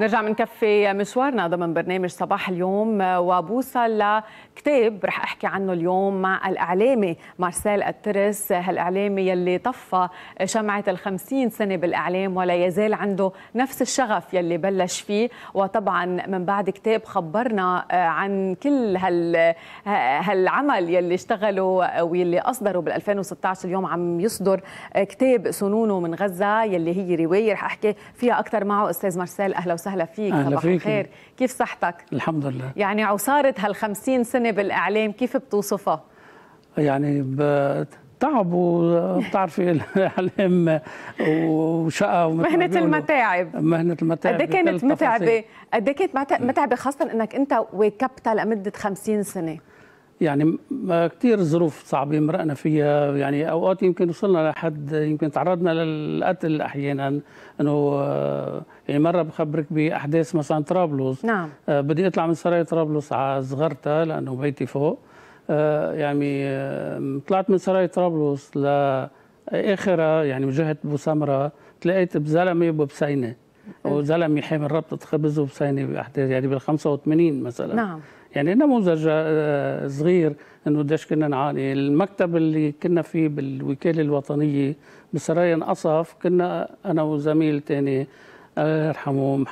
نرجع من كفي مشوارنا ضمن برنامج صباح اليوم وبوصل لكتاب رح احكي عنه اليوم مع الاعلامي مارسيل الترس هالاعلامي يلي طفى شمعه الخمسين سنه بالاعلام ولا يزال عنده نفس الشغف يلي بلش فيه وطبعا من بعد كتاب خبرنا آه، عن كل هال هالعمل يلي اشتغله آه، واللي اصدره بال 2016 اليوم عم يصدر آه، كتاب سنونه من غزه يلي هي روايه رح احكي فيها اكثر معه استاذ مارسيل اهلا اهلا وسهلا فيك أهلا صباح الخير كيف صحتك الحمد لله يعني عصاره هال50 سنه بالاعلام كيف بتوصفها يعني تعب وبتعرفي الاعلام وشقه مهنه المتاعب مهنه المتاعب قد إيه كانت متعبه قد إيه كانت متعبه خاصه انك انت واكبتها لمده 50 سنه يعني كثير ظروف صعبه مرقنا فيها يعني اوقات يمكن وصلنا لحد يمكن تعرضنا للقتل احيانا انه آه، يعني مره بخبرك باحداث مثلا طرابلس نعم آه، بدي اطلع من سراي طرابلس على صغرتها لانه بيتي فوق آه، يعني طلعت من سراي طرابلس لاخرها يعني وجهه بوسمره تلاقيت بزلمه وبسينه وزلمه حامل ربطه خبز وبسينه باحداث يعني بال 85 مثلا نعم يعني نموذج آه، صغير انه قديش كنا نعاني المكتب اللي كنا فيه بالوكاله الوطنيه بسرايا انقصف كنا انا وزميل ثاني الله يرحمه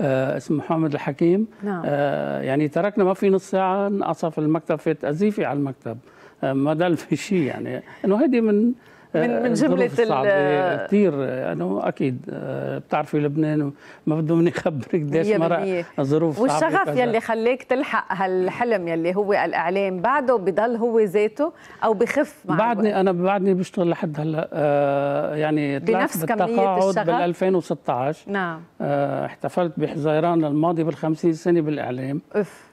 آه، اسمه محمد الحكيم نعم. آه، يعني تركنا ما في نص ساعه انقصف المكتب فات ازيفي على المكتب ما ضل في شيء يعني انه هيدي من من من آه، جمله ال كثير انه اكيد آه، بتعرفي لبنان ما بدهم نخبرك قديش مرة ظروف صعبه والشغف يلي خليك تلحق هالحلم يلي هو الاعلام بعده بضل هو ذاته او بخف مع بعدني انا بعدني بشتغل لحد هلا آه، يعني بنفس كميه الشغف بال 2016 نعم احتفلت بحزيران الماضي بال 50 سنه بالاعلام اف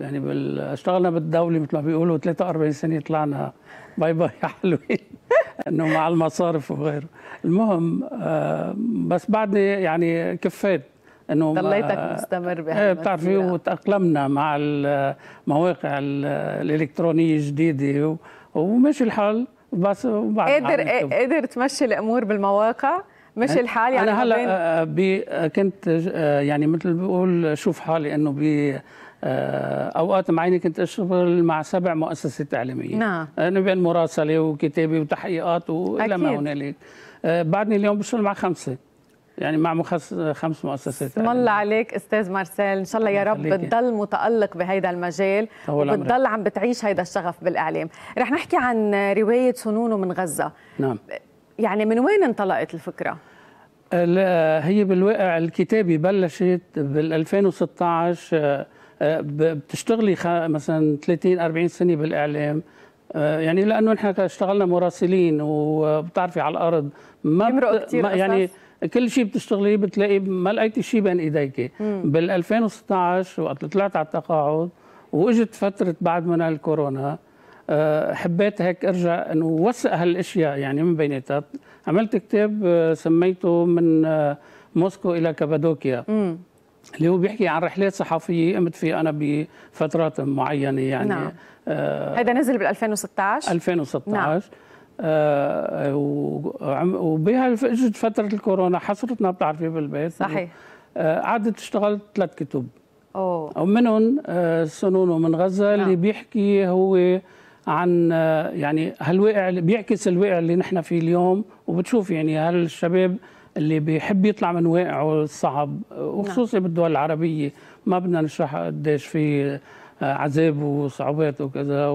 يعني بال... اشتغلنا بالدوله مثل ما بيقولوا 43 سنه طلعنا باي باي يا حلوين انه مع المصارف وغيره المهم آه، بس بعدني يعني كفيت انه ضليتك مستمر بهي إيه، بتعرفي وتاقلمنا مع المواقع الالكترونيه الجديده ومشي الحال بس وبعد قادر قادر تمشي الامور بالمواقع مش إيه، الحال يعني انا هلا آه، كنت آه، يعني مثل بقول شوف حالي انه آه، اوقات معينه كنت اشتغل مع سبع مؤسسات اعلاميه نعم انا آه، بين مراسله وكتابه وتحقيقات والى ما هنالك آه، بعدني اليوم بشتغل مع خمسه يعني مع مخص... خمس مؤسسات اسم الله عليك استاذ مارسيل ان شاء الله يا رب بتضل متالق بهذا المجال وبتضل عم بتعيش هذا الشغف بالاعلام رح نحكي عن روايه سنونه من غزه نعم يعني من وين انطلقت الفكره لا هي بالواقع الكتابه بلشت بال 2016 بتشتغلي مثلا 30 40 سنه بالاعلام آه، يعني لانه نحن اشتغلنا مراسلين وبتعرفي على الارض ما, بت... ما يعني كل شيء بتشتغليه بتلاقي ما لقيتي شيء بين ايديك بال 2016 وقت طلعت على التقاعد واجت فتره بعد من الكورونا آه، حبيت هيك ارجع انه وثق هالاشياء يعني من بيناتها عملت كتاب آه، سميته من موسكو الى كابادوكيا اللي هو بيحكي عن رحلات صحفيه قمت فيها انا بفترات معينه يعني نعم. آه هذا نزل بال 2016 2016 نعم. آه وبها فتره الكورونا حصرتنا بتعرفي بالبيت صحيح آه قعدت اشتغلت ثلاث كتب اوه ومنهم آه سنون ومن غزه نعم. اللي بيحكي هو عن آه، يعني هالواقع بيعكس الواقع اللي نحن فيه اليوم وبتشوف يعني هالشباب اللي بيحب يطلع من واقعه الصعب وخصوصي نعم. بالدول العربيه ما بدنا نشرح قديش في آه، عذاب وصعوبات وكذا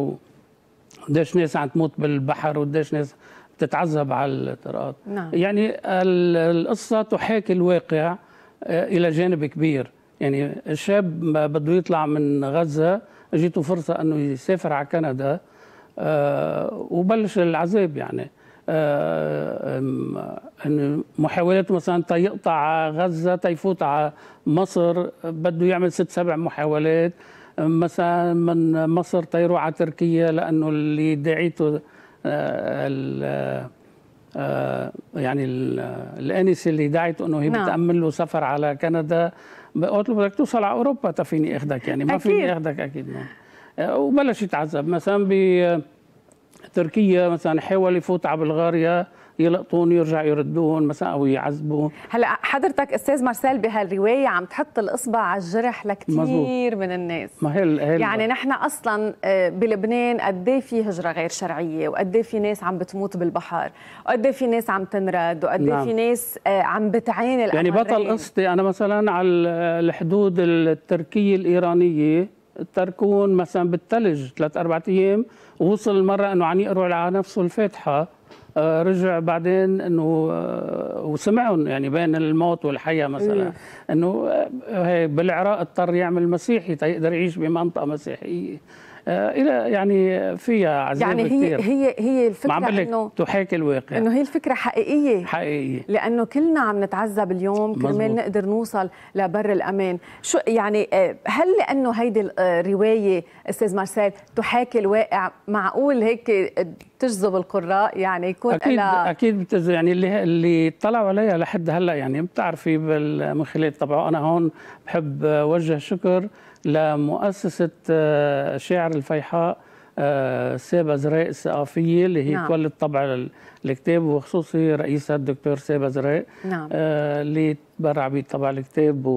وقديش ناس عم تموت بالبحر وقديش ناس بتتعذب على الطرقات نعم. يعني القصه تحاكي الواقع آه، الى جانب كبير يعني الشاب بده يطلع من غزه اجيته فرصه انه يسافر على كندا آه، وبلش العذاب يعني آه، محاولات مثلا تيقطع غزه تيفوت على مصر بده يعمل ست سبع محاولات مثلا من مصر تيروح على تركيا لانه اللي داعيته آه، آه، يعني الانسه اللي دعت انه هي نعم. بتامن له سفر على كندا قلت له بدك توصل على اوروبا تفيني اخذك يعني ما فيني اخذك اكيد ما وبلش يتعذب مثلا ب تركيا مثلا حاول يفوت على بلغاريا يلقطون يرجع يردون مثلا او يعذبون هلا حضرتك استاذ مارسيل بهالروايه عم تحط الاصبع على الجرح لكثير من الناس ما هل هل يعني نحن اصلا آه، بلبنان قد إيه في هجره غير شرعيه وقد إيه في ناس عم بتموت بالبحر وقد إيه في ناس عم تنرد وقد نعم. في ناس آه، عم بتعاني يعني بطل قصتي انا مثلا على الحدود التركيه الايرانيه تركون مثلا بالثلج ثلاث اربع ايام ووصل المره انه عم يقروا على نفسه الفاتحه آه، رجع بعدين انه آه، وسمعهم يعني بين الموت والحياه مثلا إيه. انه آه، بالعراق اضطر يعمل مسيحي تيقدر يعيش بمنطقه مسيحيه آه، الى يعني فيها عزيمه يعني هي هي هي الفكره عم انه تحاكي الواقع انه هي الفكره حقيقيه حقيقيه لانه كلنا عم نتعذب اليوم كرمال نقدر نوصل لبر الامان شو يعني آه، هل لانه هيدي الروايه آه، استاذ مارسيل تحاكي الواقع معقول هيك تجذب القراء يعني يكون اكيد أنا... اكيد بتز... يعني اللي اللي طلعوا عليها لحد هلا يعني بتعرفي بال... من خلال طبعا انا هون بحب وجه شكر لمؤسسة آه، شاعر الفيحاء آه، سيبا زراء الثقافية اللي هي نعم. كل نعم. آه، طبع الكتاب وخصوصي رئيسها الدكتور سيبا زراء نعم. اللي تبرع بطبع الكتاب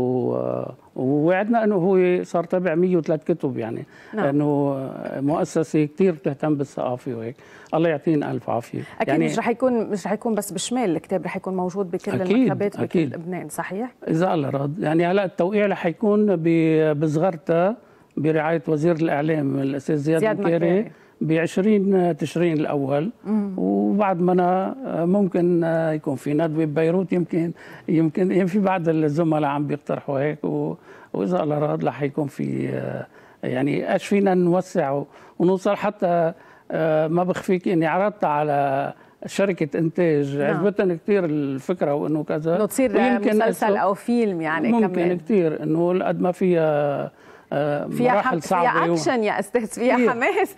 ووعدنا انه هو صار تبع 103 كتب يعني نعم. انه مؤسسه كثير بتهتم بالثقافه وهيك الله يعطينا الف عافيه اكيد يعني مش رح يكون مش رح يكون بس بالشمال الكتاب رح يكون موجود بكل أكيد المكتبات بكل لبنان صحيح اذا الله راد يعني هلا التوقيع رح يكون بصغرتها برعايه وزير الاعلام الاستاذ زياد, زياد مكاري ب 20 تشرين الاول مم. وبعد ما أنا آه، ممكن آه، يكون في ندوه ببيروت يمكن يمكن يعني في بعض الزملاء عم بيقترحوا هيك واذا الله راد رح يكون في آه، يعني ايش فينا نوسع ونوصل حتى ما بخفيك اني عرضت على شركة إنتاج نعم. عجبتني كثير الفكرة وإنه كذا تصير مسلسل أو فيلم يعني ممكن كمان. كثير إنه قد ما فيها آه، فيها صعبه فيها اكشن يا استاذ فيها, فيه. حماس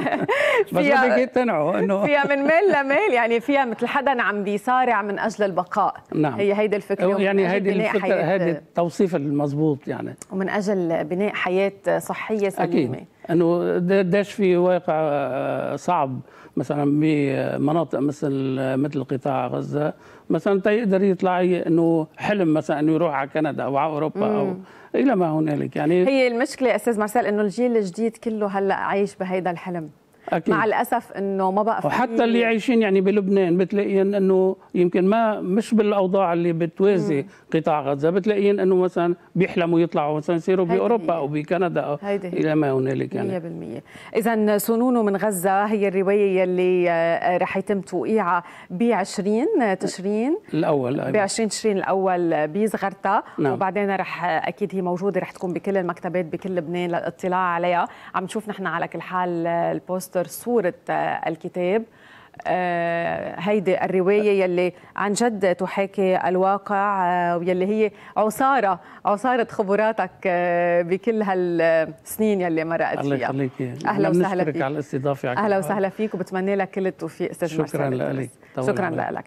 فيها بس جدا اهو انه فيها من ميل لميل يعني فيها مثل حدا عم بيصارع من اجل البقاء نعم هي هيدي الفكره يعني هيدي الفكره حياة... هيدي التوصيف المضبوط يعني ومن اجل بناء حياه صحيه سليمه أكيد. انه داش في واقع آه، صعب مثلا بمناطق آه، مثل آه، مثل قطاع غزه مثلا تقدر يطلع انه حلم مثلا انه يروح على كندا او على اوروبا مم. او الى ما هنالك يعني هي المشكله استاذ مارسيل انه الجيل الجديد كله هلا عايش بهيدا الحلم أكيد. مع الاسف انه ما بقى وحتى اللي عايشين يعني بلبنان بتلاقيين انه يمكن ما مش بالاوضاع اللي بتوازي مم. قطاع غزه بتلاقيين انه مثلا بيحلموا يطلعوا مثلا يصيروا باوروبا او بكندا او الى ما هنالك يعني 100% اذا سنونه من غزه هي الروايه يلي آه، رح يتم توقيعها ب 20 آه، تشرين الاول أيوة. ب 20 تشرين الاول بزغرتا نعم. وبعدين رح اكيد هي موجوده رح تكون بكل المكتبات بكل لبنان للاطلاع عليها عم نشوف نحن على كل حال آه، البوست ذكر صورة آه، الكتاب آه، هيدي الرواية يلي عن جد تحاكي الواقع ويلي آه، هي عصارة عصارة خبراتك بكل هالسنين يلي مرقت فيها الله يخليك أهلا وسهلا فيك على الاستضافة أهلا وسهلا فيك وبتمنى لك كل التوفيق أستاذ شكرا لك شكرا لك